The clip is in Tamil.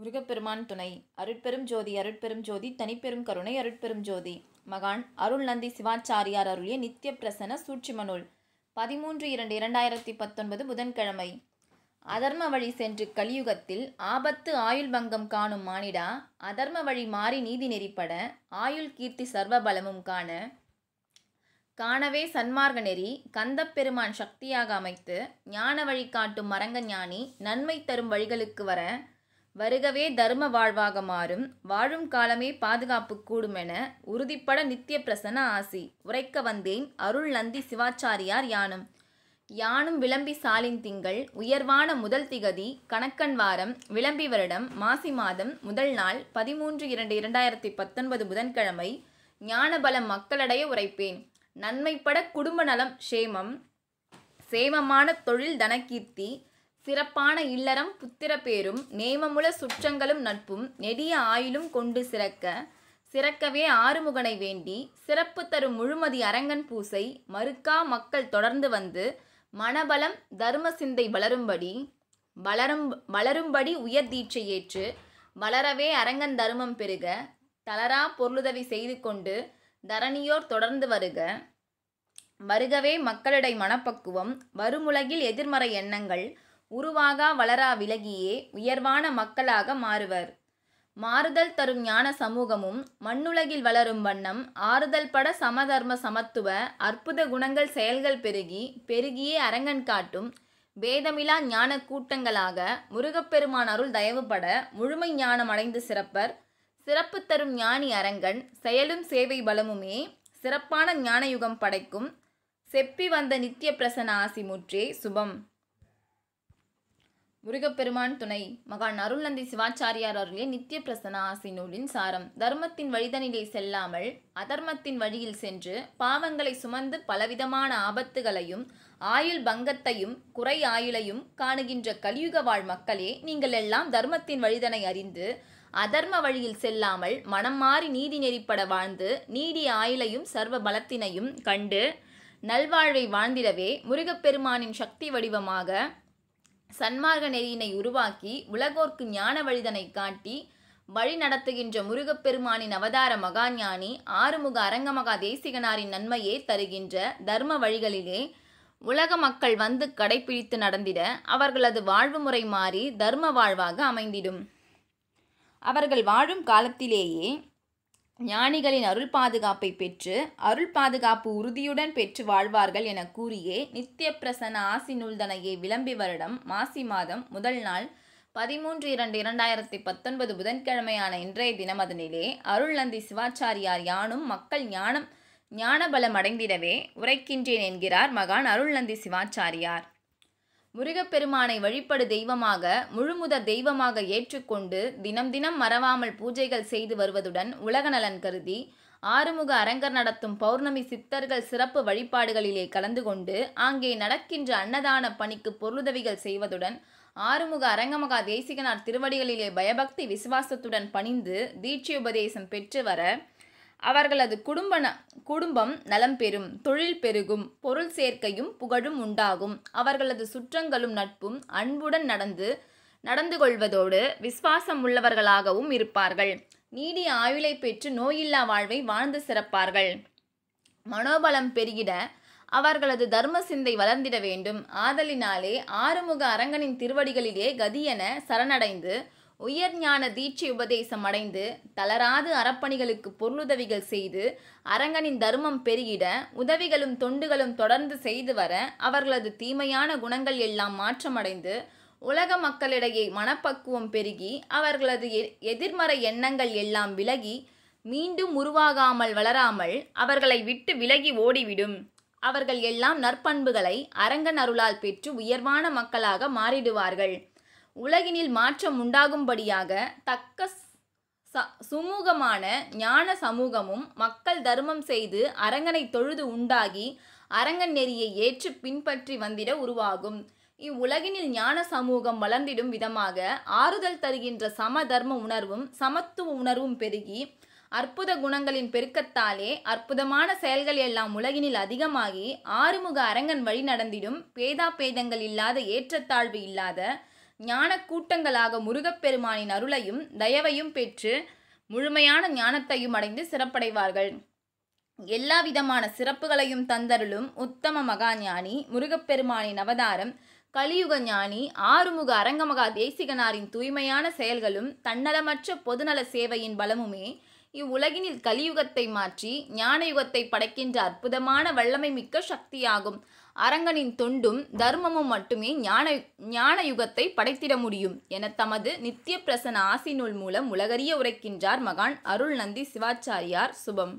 முருகப்பெருமான் துணை அருட்பெரும் ஜோதி அருட்பெரும் ஜோதி தனிப்பெரும் கருணை அருட்பெரும் ஜோதி மகான் அருள் நந்தி சிவாச்சாரியார் அருளிய நித்திய பிரசன சூட்சிம பதிமூன்று இரண்டு இரண்டாயிரத்தி பத்தொன்பது புதன்கிழமை அதர்ம வழி சென்று கலியுகத்தில் ஆபத்து ஆயுள் பங்கம் காணும் மானிடா அதர்ம வழி மாறி நீதி நெறிப்பட ஆயுள் கீர்த்தி சர்வ பலமும் காண காணவே சன்மார்க நெறி கந்தப்பெருமான் சக்தியாக அமைத்து ஞான வழி காட்டும் மரங்க ஞானி நன்மை தரும் வழிகளுக்கு வர வருகவே தர்ம வாழ்வாக மாறும் வாழும் காலமே பாதுகாப்பு என உறுதிப்பட நித்திய பிரசன ஆசி உரைக்க வந்தேன் அருள் நந்தி சிவாச்சாரியார் யானும் யானும் விளம்பி சாலின் திங்கள் உயர்வான முதல் திகதி கணக்கன் வாரம் விளம்பி வருடம் மாசி மாதம் முதல் நாள் பதிமூன்று இரண்டு இரண்டாயிரத்தி பத்தொன்பது புதன்கிழமை ஞானபலம் மக்களிடைய உரைப்பேன் நன்மைப்பட குடும்ப நலம் சேமம் சேமமான தொழில் தனகீர்த்தி சிறப்பான இல்லறம் புத்திர பேரும் நேமமுல சுற்றங்களும் நட்பும் நெடிய ஆயிலும் கொண்டு சிறக்க சிறக்கவே ஆறுமுகனை வேண்டி சிறப்பு தரும் முழுமதி அரங்கன் பூசை மறுக்கா மக்கள் தொடர்ந்து வந்து மனபலம் தர்ம சிந்தை வளரும்படி வளரும் வளரும்படி உயர் தீட்சை ஏற்று வளரவே அரங்கன் தர்மம் பெருக தளரா பொருளுதவி செய்து கொண்டு தரணியோர் தொடர்ந்து வருக வருகவே மக்களிடை மனப்பக்குவம் வருமுலகில் எதிர்மறை எண்ணங்கள் உருவாகா வளரா விலகியே உயர்வான மக்களாக மாறுவர் மாறுதல் தரும் ஞான சமூகமும் மண்ணுலகில் வளரும் வண்ணம் ஆறுதல் பட சமதர்ம சமத்துவ அற்புத குணங்கள் செயல்கள் பெருகி பெருகியே அரங்கன் காட்டும் வேதமிலா ஞான கூட்டங்களாக முருகப்பெருமான் அருள் தயவுபட முழுமை ஞானம் அடைந்து சிறப்பர் சிறப்பு தரும் ஞானி அரங்கன் செயலும் சேவை பலமுமே சிறப்பான ஞானயுகம் படைக்கும் செப்பி வந்த நித்திய பிரசன ஆசி முற்றே சுபம் முருகப்பெருமான் துணை மகான் அருள்நந்தி சிவாச்சாரியார் அருளிய நித்திய பிரசன ஆசி நூலின் சாரம் தர்மத்தின் வழிதனிலே செல்லாமல் அதர்மத்தின் வழியில் சென்று பாவங்களை சுமந்து பலவிதமான ஆபத்துகளையும் ஆயுள் பங்கத்தையும் குறை ஆயுளையும் காணுகின்ற கலியுக வாழ் மக்களே நீங்கள் எல்லாம் தர்மத்தின் வழிதனை அறிந்து அதர்ம வழியில் செல்லாமல் மனம் மாறி நீதி நெறிப்பட வாழ்ந்து நீடி ஆயுளையும் சர்வ பலத்தினையும் கண்டு நல்வாழ்வை வாழ்ந்திடவே முருகப்பெருமானின் சக்தி வடிவமாக சன்மார்க்க நெறியினை உருவாக்கி உலகோர்க்கு ஞான வழிதனை காட்டி வழி நடத்துகின்ற முருகப்பெருமானின் அவதார மகாஞானி ஆறுமுக அரங்கமகா தேசிகனாரின் நன்மையே தருகின்ற தர்ம வழிகளிலே உலக மக்கள் வந்து கடைபிடித்து நடந்திட அவர்களது வாழ்வு முறை மாறி தர்ம வாழ்வாக அமைந்திடும் அவர்கள் வாழும் காலத்திலேயே ஞானிகளின் அருள் பாதுகாப்பை பெற்று அருள் பாதுகாப்பு உறுதியுடன் பெற்று வாழ்வார்கள் என கூறியே நித்திய பிரசன ஆசி நூல்தனையை விளம்பி வருடம் மாசி மாதம் முதல் நாள் பதிமூன்று இரண்டு இரண்டாயிரத்தி பத்தொன்பது புதன்கிழமையான இன்றைய தினம் அதனிலே அருள்நந்தி சிவாச்சாரியார் யானும் மக்கள் ஞானம் ஞானபலம் அடைந்திடவே உரைக்கின்றேன் என்கிறார் மகான் அருள்நந்தி சிவாச்சாரியார் முருகப்பெருமானை வழிபடு தெய்வமாக முழுமுத தெய்வமாக ஏற்றுக்கொண்டு தினம் தினம் மறவாமல் பூஜைகள் செய்து வருவதுடன் உலக நலன் கருதி ஆறுமுக அரங்கர் நடத்தும் பௌர்ணமி சித்தர்கள் சிறப்பு வழிபாடுகளிலே கலந்து கொண்டு அங்கே நடக்கின்ற அன்னதான பணிக்கு பொருளுதவிகள் செய்வதுடன் ஆறுமுக அரங்கமகா தேசிகனார் திருவடிகளிலே பயபக்தி விசுவாசத்துடன் பணிந்து தீட்சியுபதேசம் பெற்று வர அவர்களது குடும்ப குடும்பம் நலம் பெறும் தொழில் பெருகும் பொருள் சேர்க்கையும் புகழும் உண்டாகும் அவர்களது சுற்றங்களும் நட்பும் அன்புடன் நடந்து நடந்து கொள்வதோடு விசுவாசம் உள்ளவர்களாகவும் இருப்பார்கள் நீடி ஆயுளை பெற்று நோயில்லா வாழ்வை வாழ்ந்து சிறப்பார்கள் மனோபலம் பெருகிட அவர்களது தர்ம சிந்தை வளர்ந்திட வேண்டும் ஆதலினாலே ஆறுமுக அரங்கனின் திருவடிகளிலே கதியென சரணடைந்து உயர் ஞான தீட்சை உபதேசம் அடைந்து தளராது அறப்பணிகளுக்கு பொருளுதவிகள் செய்து அரங்கனின் தர்மம் பெருகிட உதவிகளும் தொண்டுகளும் தொடர்ந்து செய்து வர அவர்களது தீமையான குணங்கள் எல்லாம் மாற்றமடைந்து உலக மக்களிடையே மனப்பக்குவம் பெருகி அவர்களது எதிர்மறை எண்ணங்கள் எல்லாம் விலகி மீண்டும் உருவாகாமல் வளராமல் அவர்களை விட்டு விலகி ஓடிவிடும் அவர்கள் எல்லாம் நற்பண்புகளை அரங்கன் அருளால் பெற்று உயர்வான மக்களாக மாறிடுவார்கள் உலகினில் மாற்றம் உண்டாகும்படியாக தக்க சுமூகமான ஞான சமூகமும் மக்கள் தர்மம் செய்து அரங்கனை தொழுது உண்டாகி அரங்கன் நெறியை ஏற்று பின்பற்றி வந்திட உருவாகும் இவ்வுலகினில் ஞான சமூகம் வளர்ந்திடும் விதமாக ஆறுதல் தருகின்ற சம தர்ம உணர்வும் சமத்துவ உணர்வும் பெருகி அற்புத குணங்களின் பெருக்கத்தாலே அற்புதமான செயல்கள் எல்லாம் உலகினில் அதிகமாகி ஆறுமுக அரங்கன் வழி நடந்திடும் பேதா பேதங்கள் இல்லாத ஏற்றத்தாழ்வு இல்லாத ஞான கூட்டங்களாக முருகப்பெருமானின் அருளையும் தயவையும் பெற்று முழுமையான ஞானத்தையும் அடைந்து சிறப்படைவார்கள் எல்லா விதமான சிறப்புகளையும் தந்தருளும் உத்தம மகா ஞானி முருகப்பெருமானின் அவதாரம் கலியுக ஞானி ஆறுமுக அரங்கமகா தேசிகனாரின் தூய்மையான செயல்களும் தன்னலமற்ற பொதுநல சேவையின் பலமுமே இவ்வுலகினில் கலியுகத்தை மாற்றி ஞான யுகத்தை படைக்கின்ற அற்புதமான வல்லமை மிக்க சக்தியாகும் அரங்கனின் தொண்டும் தர்மமும் மட்டுமே ஞான ஞான யுகத்தை படைத்திட முடியும் என தமது நித்திய பிரசன ஆசி நூல் மூலம் உலகறிய உரைக்கின்றார் மகான் அருள் நந்தி சிவாச்சாரியார் சுபம்